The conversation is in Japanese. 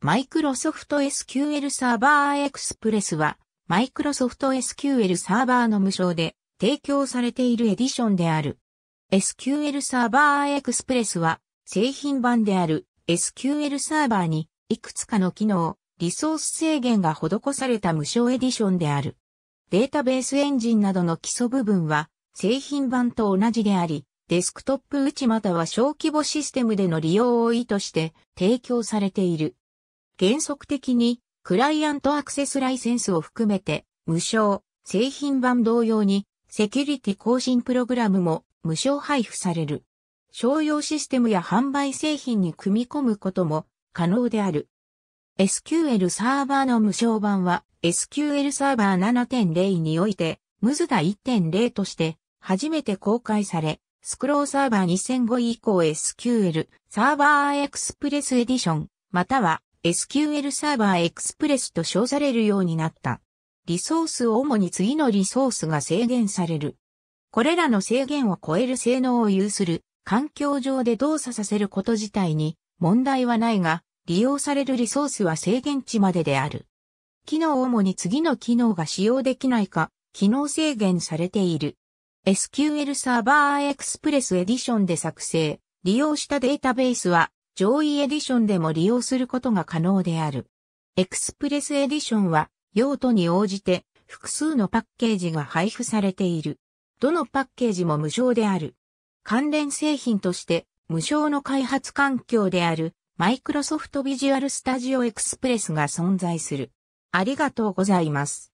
マイクロソフト SQL サーバーエクスプレスは、マイクロソフト SQL サーバーの無償で提供されているエディションである。SQL サーバーエクスプレスは、製品版である SQL サーバーに、いくつかの機能、リソース制限が施された無償エディションである。データベースエンジンなどの基礎部分は、製品版と同じであり、デスクトップ内または小規模システムでの利用を意図して提供されている。原則的にクライアントアクセスライセンスを含めて無償、製品版同様にセキュリティ更新プログラムも無償配布される。商用システムや販売製品に組み込むことも可能である。SQL サーバーの無償版は SQL サーバー7.0において、ムズダ1.0として初めて公開され、スクローサーバー2005以降 SQL サーバーエクスプレスエディション、または SQL サーバーエクスプレスと称されるようになった。リソースを主に次のリソースが制限される。これらの制限を超える性能を有する環境上で動作させること自体に問題はないが、利用されるリソースは制限値までである。機能を主に次の機能が使用できないか、機能制限されている。SQL サーバーエクスプレスエディションで作成、利用したデータベースは上位エディションでも利用することが可能である。エクスプレスエディションは用途に応じて複数のパッケージが配布されている。どのパッケージも無償である。関連製品として無償の開発環境であるマイクロソフトビジュアルスタジオエクスプレスが存在する。ありがとうございます。